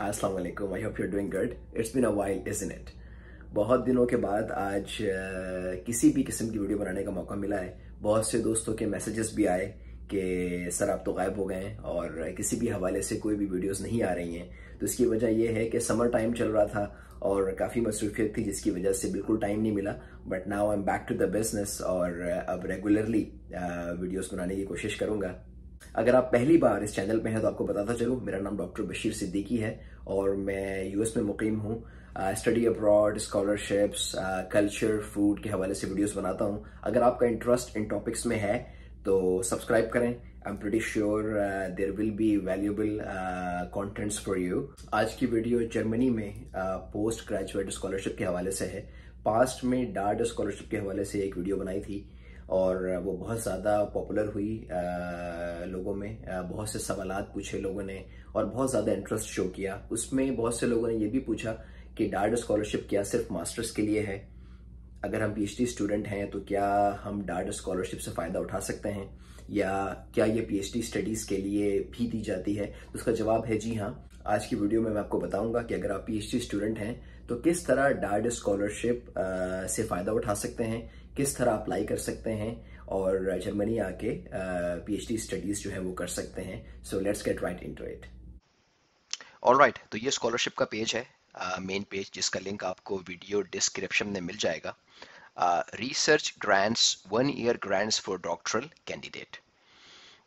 अस्सलाम वालेकुम I hope you doing good it's been a while isn't it बहुत दिनों के बाद आज uh, किसी भी किस्म की वीडियो बनाने का मौका मिला है बहुत से दोस्तों के मैसेजेस भी आए कि सर आप तो गायब हो गए हैं और किसी भी हवाले से कोई भी वीडियोस नहीं आ रही हैं तो इसकी वजह यह है कि समर टाइम चल रहा था और काफ़ी मसरूफियत थी जिसकी वजह से बिल्कुल टाइम नहीं मिला but now I am back to the business और अब रेगुलरली वीडियोस बनाने की कोशिश करूँगा अगर आप पहली बार इस चैनल पे हैं तो आपको बताता चलूँ मेरा नाम डॉक्टर बशीर सिद्दीकी है और मैं यूएस में मुकीम हूँ study abroad scholarships culture food के हवाले से वीडियोस बनाता हूँ अगर आपका इंटरेस्ट इन टॉपिक्स में है तो सब्सक्राइब करें I am pretty sure there will be valuable contents for you आज की वीडियो जर्मनी में पोस्ट ग्रेजुएट स्कॉलरशिप के हवाले से है पास्ट में डार्ड स्कॉलरशिप के हवाले से एक वीडियो बनाई थी और वो बहुत ज़्यादा पॉपुलर हुई आ, लोगों में आ, बहुत से सवाल पूछे लोगों ने और बहुत ज़्यादा इंटरेस्ट शो किया उसमें बहुत से लोगों ने ये भी पूछा कि डार्ड स्कॉलरशिप क्या सिर्फ मास्टर्स के लिए है अगर हम पीएचडी स्टूडेंट हैं तो क्या हम डार्ड स्कॉलरशिप से फ़ायदा उठा सकते हैं या क्या ये पीएचडी स्टडीज़ के लिए भी दी जाती है तो उसका जवाब है जी हाँ आज की वीडियो में मैं आपको बताऊंगा कि अगर आप पीएचडी स्टूडेंट हैं तो किस तरह डार्ड स्कॉलरशिप से फ़ायदा उठा सकते हैं किस तरह अप्लाई कर सकते हैं और जर्मनी आके पीएचडी स्टडीज़ जो है वो कर सकते हैं so let's get right to it right तो ये स्कॉलरशिप का पेज है मेन uh, पेज जिसका लिंक आपको वीडियो डिस्क्रिप्शन में मिल जाएगा uh, research grants one year grants for doctoral candidate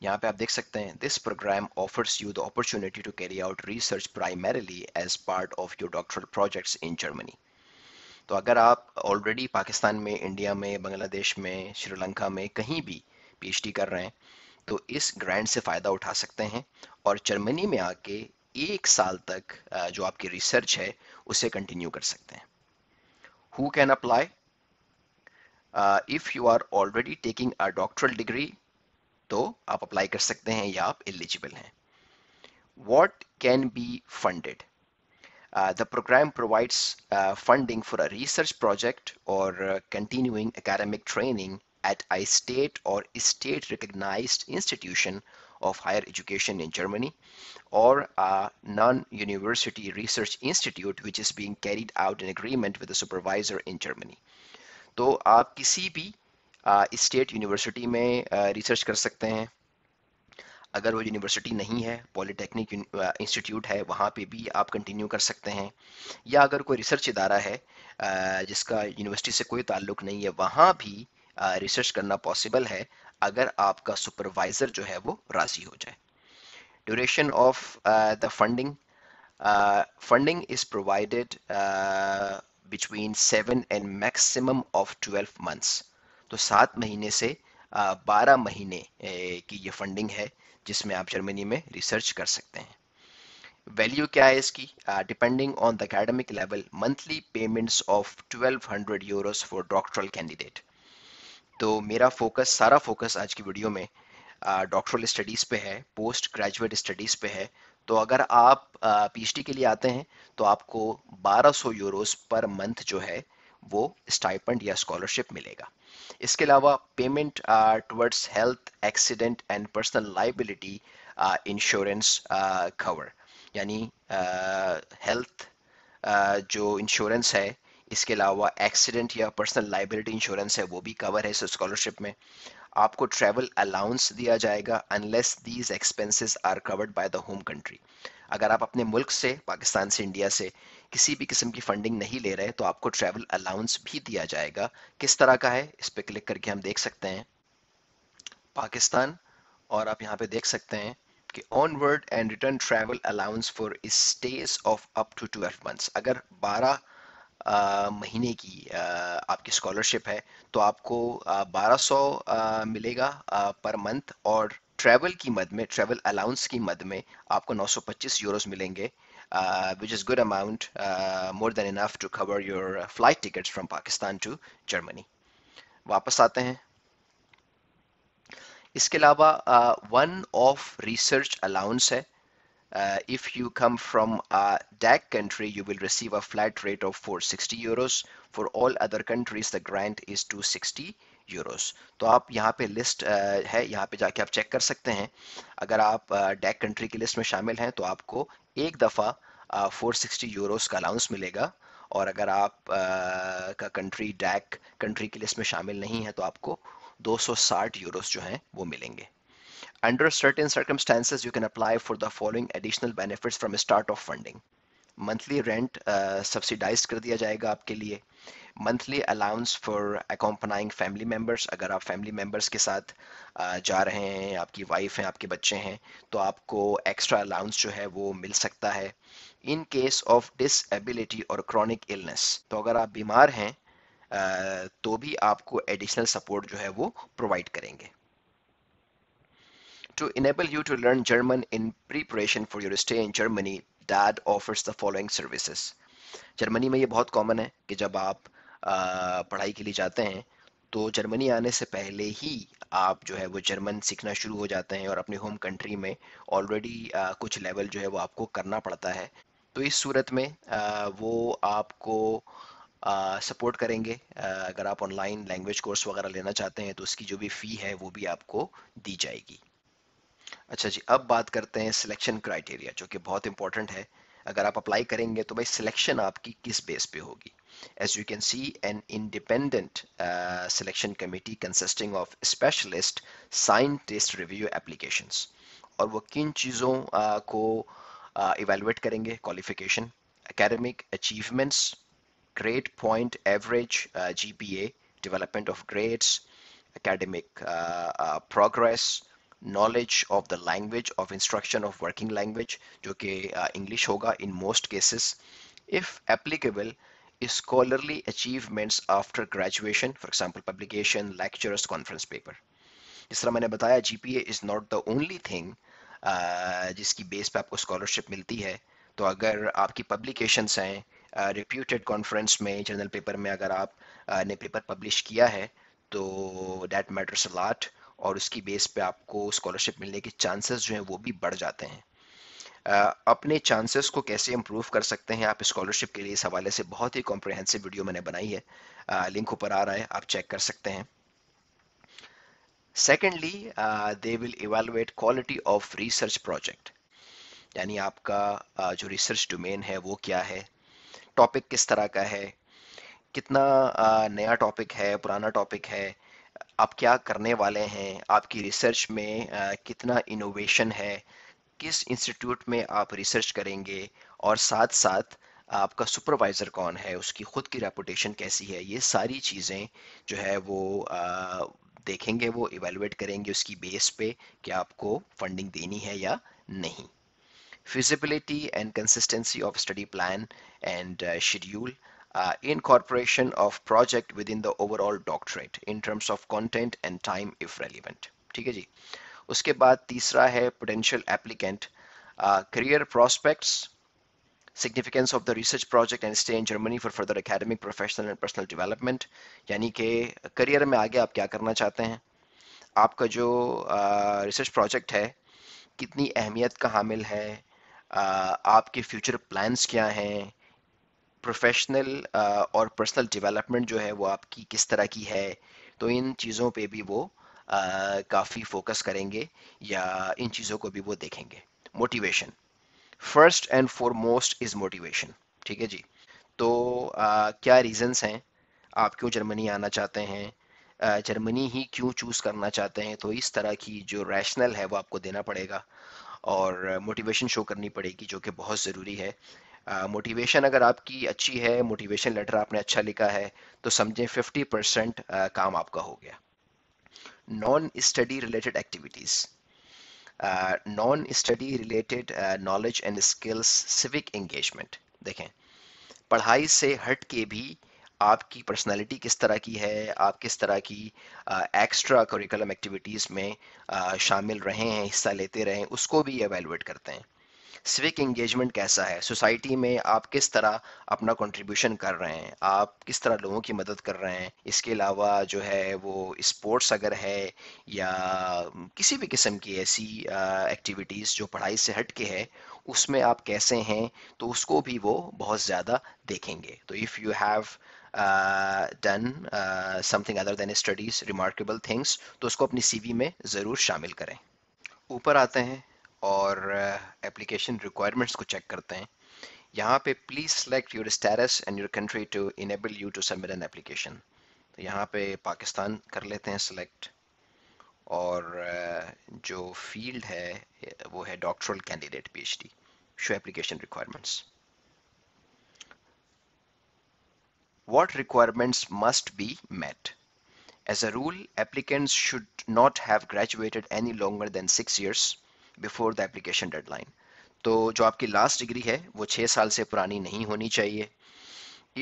यहाँ पे आप देख सकते हैं this program offers you the opportunity to carry out research primarily as part of your doctoral projects in Germany तो अगर आप ऑलरेडी पाकिस्तान में इंडिया में बांग्लादेश में श्रीलंका में कहीं भी पी कर रहे हैं तो इस ग्रांट से फ़ायदा उठा सकते हैं और जर्मनी में आके एक साल तक जो आपकी रिसर्च है उसे कंटिन्यू कर सकते हैं who can apply Uh, if you are already taking a doctoral degree to आप अप्लाई कर सकते हैं या आप eligible what can be funded uh, the program provides uh, funding for a research project or uh, continuing academic training at a state or state recognized institution of higher education in Germany or a non-university research institute which is being carried out in agreement with a supervisor in Germany. तो आप किसी भी state university में research कर सकते हैं अगर वो यूनिवर्सिटी नहीं है पॉलिटेक्निक इंस्टीट्यूट है वहाँ पे भी आप कंटिन्यू कर सकते हैं या अगर कोई रिसर्च इदारा है जिसका यूनिवर्सिटी से कोई ताल्लुक नहीं है वहाँ भी रिसर्च करना पॉसिबल है अगर आपका सुपरवाइज़र जो है वो राज़ी हो जाए duration of the funding funding is provided between seven and maximum of twelve months तो सात महीने से बारह महीने की ये फंडिंग है जिसमें आप जर्मनी में रिसर्च कर सकते हैं वैल्यू क्या है इसकी depending on the academic level monthly payments of 1200 euros for doctoral candidate तो मेरा फोकस सारा फोकस आज की वीडियो में डॉक्टरल स्टडीज़ पे है पोस्ट ग्रेजुएट स्टडीज़ पे है तो अगर आप पीएचडी के लिए आते हैं तो आपको 1200 यूरोस पर मंथ जो है वो स्टाइपेंड या स्कॉलरशिप मिलेगा इसके अलावा payment towards health accident and personal liability insurance cover यानी हेल्थ जो इंश्योरेंस है इसके अलावा एक्सीडेंट या पर्सनल लाइबिलिटी इंश्योरेंस है वो भी कवर है इस स्कॉलरशिप में आपको ट्रेवल अलाउंस दिया जाएगा unless these expenses are covered by the home country अगर आप अपने मुल्क से पाकिस्तान से इंडिया से किसी भी किस्म की फंडिंग नहीं ले रहे तो आपको ट्रैवल अलाउंस भी दिया जाएगा किस तरह का है इस पर क्लिक करके हम देख सकते हैं पाकिस्तान और आप यहाँ पे देख सकते हैं कि onward and return travel allowance for stay of up to twelve months अगर 12 महीने की आपकी स्कॉलरशिप है तो आपको बारह सौ मिलेगा पर मंथ और ट्रैवल की मद में ट्रैवल अलाउंस की मद में आपको 925 यूरोस मिलेंगे which is good amount more than enough to cover your flight tickets from Pakistan to Germany वापस आते हैं इसके अलावा वन ऑफ रिसर्च अलाउंस है Uh, if you come from a DAC country, you will receive a flat rate of 460 euros. For all other countries, the grant is 260 euros तो आप यहाँ पे लिस्ट uh, है यहाँ पे जाके आप चेक कर सकते हैं अगर आप डैक uh, कंट्री की लिस्ट में शामिल हैं तो आपको एक दफ़ा 460 यूरोस का अलाउंस मिलेगा और अगर आप uh, का कंट्री डैक कंट्री की लिस्ट में शामिल नहीं है तो आपको 260 यूरोस जो हैं वो मिलेंगे Under certain circumstances, you can apply for the following additional benefits from start of funding. Monthly rent subsidize कर दिया जाएगा आपके लिए monthly allowance for accompanying family members अगर आप फैमिली मेम्बर्स के साथ uh, जा रहे हैं आपकी वाइफ हैं आपके बच्चे हैं तो आपको एक्स्ट्रा अलाउंस जो है वो मिल सकता है इन केस ऑफ डिसएबिलिटी और क्रॉनिक इलनेस तो अगर आप बीमार हैं uh, तो भी आपको एडिशनल सपोर्ट जो है वो प्रोवाइड करेंगे to enable you to learn German in preparation for your stay in Germany, DAD offers the following services. Germany में ये बहुत कॉमन है कि जब आप आ, पढ़ाई के लिए जाते हैं तो जर्मनी आने से पहले ही आप जो है वो जर्मन सीखना शुरू हो जाते हैं और अपने होम कंट्री में ऑलरेडी कुछ लेवल जो है वो आपको करना पड़ता है तो इस सूरत में आ, वो आपको सपोर्ट करेंगे आ, अगर आप ऑनलाइन लैंग्वेज कोर्स वगैरह लेना चाहते हैं तो उसकी जो भी फ़ी है वो भी आपको दी जाएगी अच्छा जी अब बात करते हैं सिलेक्शन क्राइटेरिया जो कि बहुत इंपॉर्टेंट है अगर आप अप्लाई करेंगे तो भाई सिलेक्शन आपकी किस बेस पे होगी as you can see an independent selection committee consisting of specialist scientist review application और वो किन चीज़ों uh, को इवेलुएट uh, करेंगे qualification academic achievements grade point average जी development of grades grades, academic uh, uh, progress, knowledge of the language of instruction of working language जो कि English uh, होगा in most cases if applicable scholarly achievements after graduation for example publication lectures conference paper जिस तरह मैंने बताया P A is not the only thing जिसकी base पे आपको स्कॉलरशिप मिलती है तो अगर आपकी पब्लिकेशंस हैं रिप्यूटेड uh, कॉन्फ्रेंस में जर्नल पेपर में अगर आप uh, ने पेपर पब्लिश किया है तो डैट मैटर्स अ और उसकी बेस पे आपको स्कॉलरशिप मिलने के चांसेस जो हैं वो भी बढ़ जाते हैं अपने चांसेस को कैसे इम्प्रूव कर सकते हैं आप स्कॉलरशिप के लिए इस हवाले से बहुत ही कॉम्प्रिहेंसिव वीडियो मैंने बनाई है लिंक ऊपर आ रहा है आप चेक कर सकते हैं secondly they will evaluate quality of research project यानी आपका uh, जो रिसर्च डोमेन है वो क्या है टॉपिक किस तरह का है कितना uh, नया टॉपिक है पुराना टॉपिक है आप क्या करने वाले हैं आपकी रिसर्च में आ, कितना इनोवेशन है किस इंस्टीट्यूट में आप रिसर्च करेंगे और साथ साथ आपका सुपरवाइज़र कौन है उसकी खुद की रेपुटेशन कैसी है ये सारी चीज़ें जो है वो आ, देखेंगे वो इवेलुएट करेंगे उसकी बेस पे कि आपको फंडिंग देनी है या नहीं feasibility and consistency of study plan and schedule uh, incorporation of project within the overall doctorate in terms of content and time if relevant ठीक है जी उसके बाद तीसरा है potential applicant career prospects significance of the research project and stay in Germany for further academic professional and personal development यानी कि career में आगे आप क्या करना चाहते हैं आपका जो रिसर्च uh, प्रोजेक्ट है कितनी अहमियत का हामिल है uh, आपके फ्यूचर प्लान्स क्या हैं प्रोफेशनल uh, और पर्सनल डेवलपमेंट जो है वो आपकी किस तरह की है तो इन चीज़ों पे भी वो uh, काफ़ी फोकस करेंगे या इन चीज़ों को भी वो देखेंगे motivation first and foremost is motivation ठीक है जी तो आ, uh, क्या रीजंस हैं आप क्यों जर्मनी आना चाहते हैं जर्मनी ही क्यों चूज़ करना चाहते हैं तो इस तरह की जो रैशनल है वो आपको देना पड़ेगा और मोटिवेशन शो करनी पड़ेगी जो कि बहुत ज़रूरी है मोटिवेशन अगर आपकी अच्छी है मोटिवेशन लेटर आपने अच्छा लिखा है तो समझें 50 परसेंट काम आपका हो गया non study related activities non study related knowledge and skills civic engagement देखें पढ़ाई से हट के भी आपकी पर्सनालिटी किस तरह की है आप किस तरह की एक्स्ट्रा करिकुलम एक्टिविटीज़ में uh, शामिल रहे हैं हिस्सा लेते रहे उसको भी एवेलुएट करते हैं सिविक एंगेजमेंट कैसा है सोसाइटी में आप किस तरह अपना कंट्रीब्यूशन कर रहे हैं आप किस तरह लोगों की मदद कर रहे हैं इसके अलावा जो है वो स्पोर्ट्स अगर है या किसी भी किस्म की ऐसी एक्टिविटीज़ जो पढ़ाई से हट के है उसमें आप कैसे हैं तो उसको भी वो बहुत ज़्यादा देखेंगे तो if you have done something other than studies remarkable things तो उसको अपनी सीवी में ज़रूर शामिल करें ऊपर आते हैं और एप्लीकेशन uh, रिक्वायरमेंट्स को चेक करते हैं यहाँ पे please select your status and your country to enable you to submit an application तो यहाँ पे पाकिस्तान कर लेते हैं सेलेक्ट और uh, जो फील्ड है वो है doctoral candidate PhD show application requirements what requirements must be met As a rule, applicants should not have graduated any longer than six years before the application deadline तो जो आपकी last degree है वो छः साल से पुरानी नहीं होनी चाहिए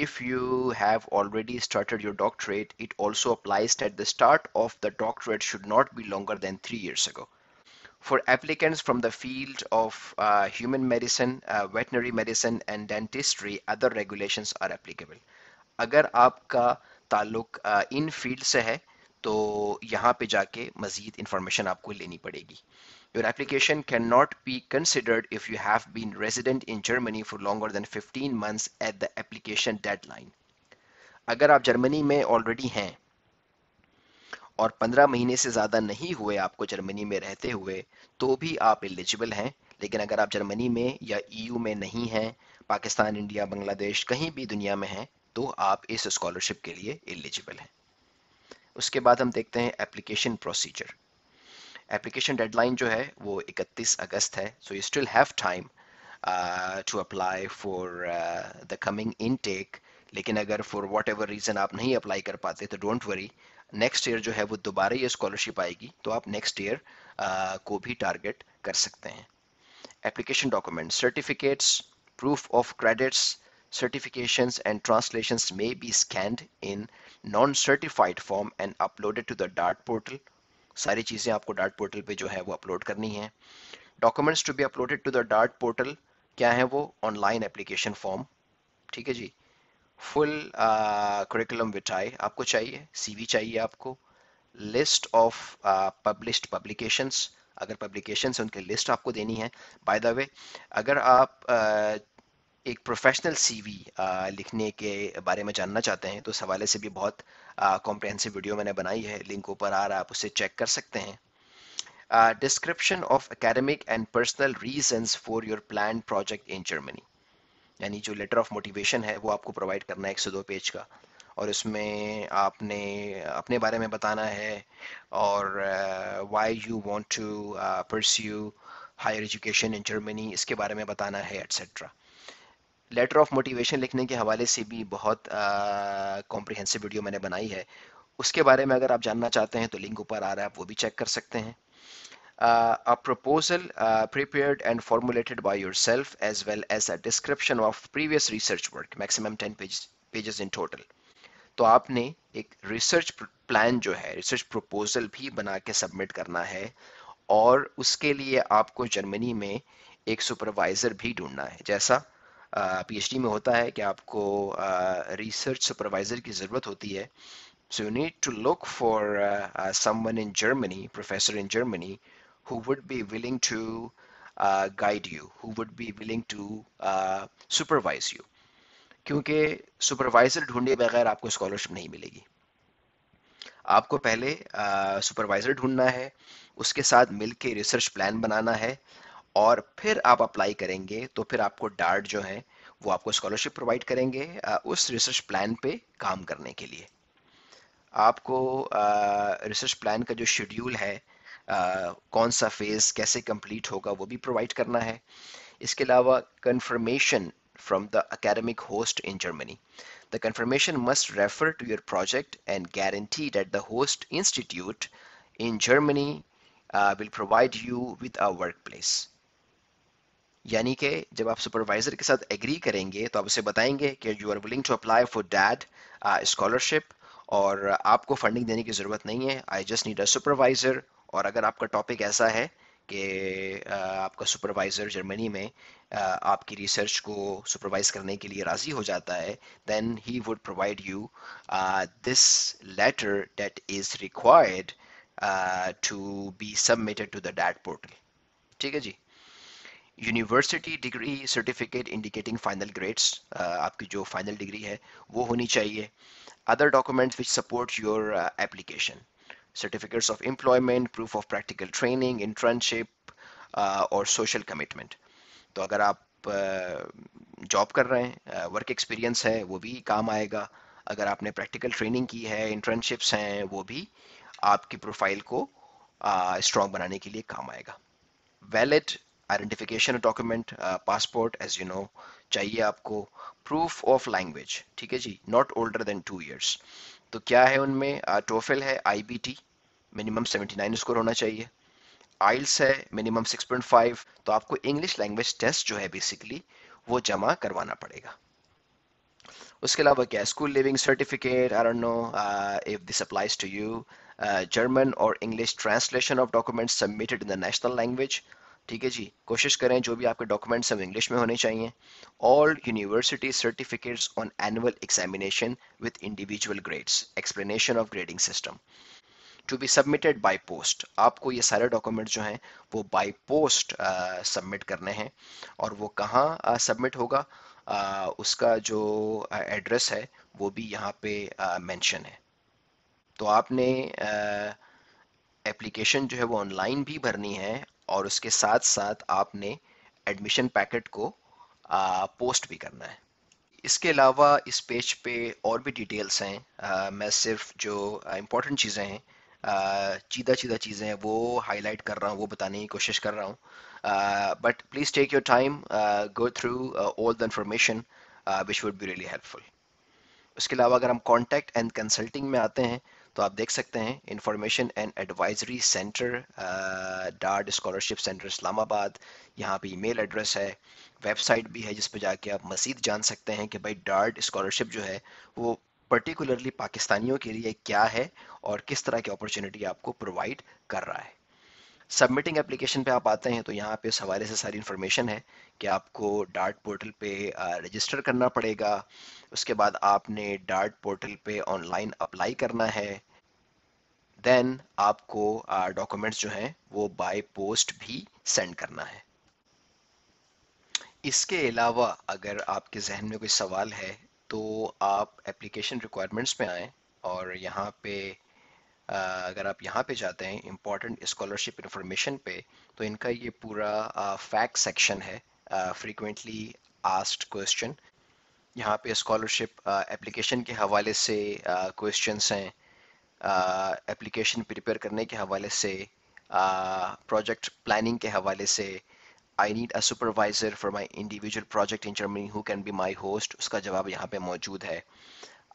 if you have already started your doctorate it also applies that the start of the doctorate should not be longer than three years ago for applicants from the field of uh, human medicine uh, veterinary medicine and dentistry other regulations are applicable अगर आपका ताल्लुक इन field से है तो यहाँ पे जाके मज़ीद इंफॉर्मेशन आपको लेनी पड़ेगी application cannot be considered if you have been resident in Germany for longer than 15 months at the application deadline. अगर आप जर्मनी में ऑलरेडी हैं और 15 महीने से ज़्यादा नहीं हुए आपको जर्मनी में रहते हुए तो भी आप एलिजिबल हैं लेकिन अगर आप जर्मनी में या ई e में नहीं हैं पाकिस्तान इंडिया बांग्लादेश कहीं भी दुनिया में हैं तो आप इस स्कॉलरशिप के लिए एलिजिबल हैं उसके बाद हम देखते हैं एप्लीकेशन प्रोसीजर एप्लीकेशन डेडलाइन जो है वो 31 अगस्त है so you still have time to apply for the coming intake लेकिन अगर फॉर वॉट एवर रीज़न आप नहीं अप्लाई कर पाते तो डोंट वरी नेक्स्ट ईयर जो है वो दोबारा ये स्कॉलरशिप आएगी तो आप नेक्स्ट ईयर uh, को भी टारगेट कर सकते हैं application document certificates proof of credits certifications and translations may be scanned in non-certified form and uploaded to the डार्ट पोर्टल सारी चीज़ें आपको डार्ट पोर्टल पे जो है वो अपलोड करनी है documents to be uploaded to the डार्ट पोर्टल क्या है वो ऑनलाइन एप्लीकेशन फॉर्म ठीक है जी फुल करिकुलम विटाई आपको चाहिए वी चाहिए आपको लिस्ट ऑफ पब्लिश्ड पब्लिकेशंस अगर पब्लिकेशंस उनकी लिस्ट आपको देनी है बाय द वे अगर आप uh, एक प्रोफेशनल सीवी लिखने के बारे में जानना चाहते हैं तो इस हवाले से भी बहुत कॉम्प्रहेंसिव वीडियो मैंने बनाई है लिंक ऊपर आ रहा है आप उसे चेक कर सकते हैं description of academic and personal reasons for your plan project in Germany यानी जो लेटर ऑफ मोटिवेशन है वो आपको प्रोवाइड करना है एक सौ दो पेज का और इसमें आपने अपने बारे में बताना है और why you want to pursue higher education in Germany इसके बारे में बताना है एट्सेट्रा लेटर ऑफ मोटिवेशन लिखने के हवाले से भी बहुत कॉम्प्रिहेंसिव वीडियो मैंने बनाई है उसके बारे में अगर आप जानना चाहते हैं तो लिंक ऊपर आ रहा है आप वो भी चेक कर सकते हैं a proposal prepared and formulated by formulated by yourself as well as a description of previous research work maximum 10 pages तो आपने एक रिसर्च प्लान जो है रिसर्च प्रपोजल भी बना के सबमिट करना है और उसके लिए आपको जर्मनी में एक सुपरवाइजर भी ढूंढना है जैसा पीएचडी में होता है कि आपको रिसर्च सुपरवाइजर की ज़रूरत होती है so you need to look for someone in Germany professor in Germany who would be willing to guide you who would be willing to supervise you क्योंकि सुपरवाइजर ढूंढे बगैर आपको स्कॉलरशिप नहीं मिलेगी आपको पहले सुपरवाइजर ढूंढना है उसके साथ मिलके रिसर्च प्लान बनाना है और फिर आप अप्लाई करेंगे तो फिर आपको डार्ट जो है वो आपको स्कॉलरशिप प्रोवाइड करेंगे उस रिसर्च प्लान पे काम करने के लिए आपको रिसर्च प्लान का जो शेड्यूल है कौन सा फेज कैसे कंप्लीट होगा वो भी प्रोवाइड करना है इसके अलावा confirmation from the academic host in Germany the confirmation must refer to your project and guarantee that the host institute in Germany will provide you with a work place यानी कि जब आप सुपरवाइजर के साथ एग्री करेंगे तो आप उसे बताएंगे कि you are willing to apply for DAAD scholarship और आपको फंडिंग देने की ज़रूरत नहीं है I just need a supervisor और अगर आपका टॉपिक ऐसा है कि uh, आपका सुपरवाइज़र जर्मनी में uh, आपकी रिसर्च को सुपरवाइज करने के लिए राज़ी हो जाता है then he would provide you this letter that is required to be submitted to the DAAD portal ठीक है जी university degree certificate indicating final grades आपकी जो फाइनल डिग्री है वो होनी चाहिए other documents which support your application certificates of employment proof of practical training internship और सोशल कमिटमेंट तो अगर आप जॉब uh, कर रहे हैं वर्क uh, एक्सपीरियंस है वो भी काम आएगा अगर आपने प्रैक्टिकल ट्रेनिंग की है इंटर्नशिप्स हैं वो भी आपकी प्रोफाइल को स्ट्रॉन्ग uh, बनाने के लिए काम आएगा valid identification document passport as you know चाहिए आपको प्रूफ ऑफ लैंग्वेज ठीक है जी not older than two years तो क्या है उनमें टोफिल uh, है टी मिनिमम 79 स्कोर होना चाहिए आइल्स है मिनिमम 6.5 तो आपको इंग्लिश लैंग्वेज टेस्ट जो है बेसिकली वो जमा करवाना पड़ेगा उसके अलावा क्या school leaving certificate or no if this applies to you German और English translation of documents submitted in the national language ठीक है जी कोशिश करें जो भी आपके डॉक्यूमेंट्स हैं इंग्लिश में होने चाहिए all university certificates on annual examination with individual grades explanation of grading system to be submitted by post आपको ये सारे डॉक्यूमेंट जो हैं वो बाय पोस्ट सबमिट करने हैं और वो कहाँ सबमिट होगा आ, उसका जो एड्रेस है वो भी यहाँ पे मेंशन है तो आपने एप्लीकेशन जो है वो ऑनलाइन भी भरनी है और उसके साथ साथ आपने एडमिशन पैकेट को आ, पोस्ट भी करना है इसके अलावा इस पेज पे और भी डिटेल्स हैं आ, मैं सिर्फ जो इम्पोर्टेंट चीज़ें हैं चीदा चीदा चीज़ें हैं वो हाईलाइट कर रहा हूँ वो बताने की कोशिश कर रहा हूँ but please take your time go through all the information which would be really helpful उसके अलावा अगर हम कॉन्टैक्ट एंड कंसल्टिंग में आते हैं तो आप देख सकते हैं इंफॉर्मेशन एंड एडवाइजरी सेंटर डार्ड स्कॉलरशिप सेंटर इस्लामाबाद यहाँ पे ईमेल एड्रेस है वेबसाइट भी है जिस पर जाके आप मज़ीद जान सकते हैं कि भाई डार्ड स्कॉलरशिप जो है वो पर्टिकुलरली पाकिस्तानियों के लिए क्या है और किस तरह की अपॉर्चुनिटी आपको प्रोवाइड कर रहा है सबमिटिंग एप्लीकेशन पे आप आते हैं तो यहाँ पे हवाले से सारी इन्फॉर्मेशन है कि आपको डार्ट पोर्टल पे रजिस्टर करना पड़ेगा उसके बाद आपने डार्ट पोर्टल पे ऑनलाइन अप्लाई करना है देन आपको डॉक्यूमेंट्स जो हैं वो बाय पोस्ट भी सेंड करना है इसके अलावा अगर आपके जहन में कोई सवाल है तो आप एप्लीकेशन रिक्वायरमेंट्स पे आएँ और यहाँ पे अगर आप यहाँ पे जाते हैं इम्पोर्टेंट स्कॉलरशिप इन्फॉर्मेशन पे तो इनका ये पूरा फैक्ट सेक्शन है फ्रीक्वेंटली आस्ड क्वेश्चन यहाँ पे स्कॉलरशिप एप्लीकेशन के हवाले से क्वेश्चंस हैं एप्लीकेशन प्रिपेयर करने के हवाले से प्रोजेक्ट प्लानिंग के हवाले से I need a supervisor for my individual project in Germany who can be my host उसका जवाब यहाँ पे मौजूद है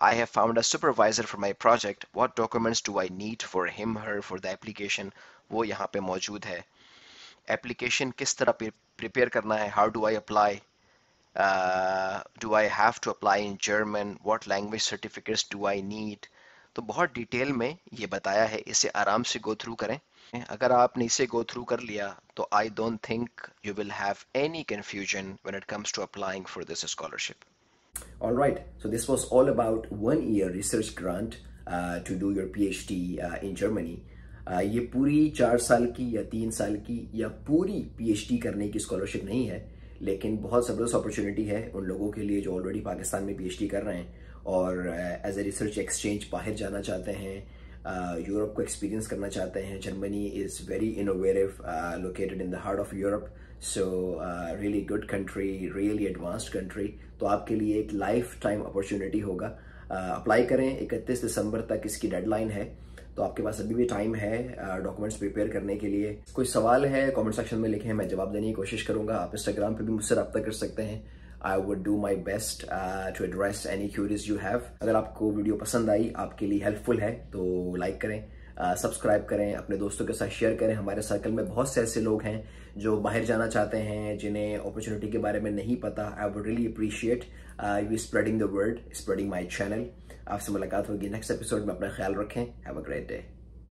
I have found a supervisor for my project. What documents do I need for him, her for the application? वो यहाँ पे मौजूद है Application किस तरह prepare करना है How do I apply? Uh, do I have to apply in German? What language certificates do I need? तो बहुत डिटेल में ये बताया है इसे आराम से गो थ्रू करें अगर आपने इसे गो थ्रू कर लिया तो I don't think you will have any confusion when it comes to applying for this scholarship All right, so this was all about one year research grant uh, to do your PhD uh, in Germany. Uh, ये पूरी चार साल की या तीन साल की या पूरी पीएचडी करने की स्कॉलरशिप नहीं है लेकिन बहुत ज़बरदस्त अपॉर्चुनिटी है उन लोगों के लिए जो ऑलरेडी पाकिस्तान में पीएचडी कर रहे हैं और एज ए रिसर्च एक्सचेंज बाहर जाना चाहते हैं यूरोप uh, को एक्सपीरियंस करना चाहते हैं Germany is very innovative located in the heart of Europe so really good country really advanced country तो आपके लिए एक लाइफ टाइम अपॉर्चुनिटी होगा अप्लाई करें इकतीस दिसंबर तक इसकी डेडलाइन है तो आपके पास अभी भी टाइम है डॉक्यूमेंट्स प्रिपेयर करने के लिए कोई सवाल है कमेंट सेक्शन में लिखें मैं जवाब देने की कोशिश करूंगा आप इंस्टाग्राम पे भी मुझसे रब्ता कर सकते हैं I would do my best to address any queries you have अगर आपको वीडियो पसंद आई आपके लिए हेल्पफुल है तो लाइक करें सब्सक्राइब करें अपने दोस्तों के साथ शेयर करें हमारे सर्कल में बहुत से ऐसे लोग हैं जो बाहर जाना चाहते हैं जिन्हें अपॉर्चुनिटी के बारे में नहीं पता I would really appreciate you spreading the word spreading my channel आपसे मुलाकात होगी नेक्स्ट एपिसोड में अपना ख्याल रखें हैव अ ग्रेट डे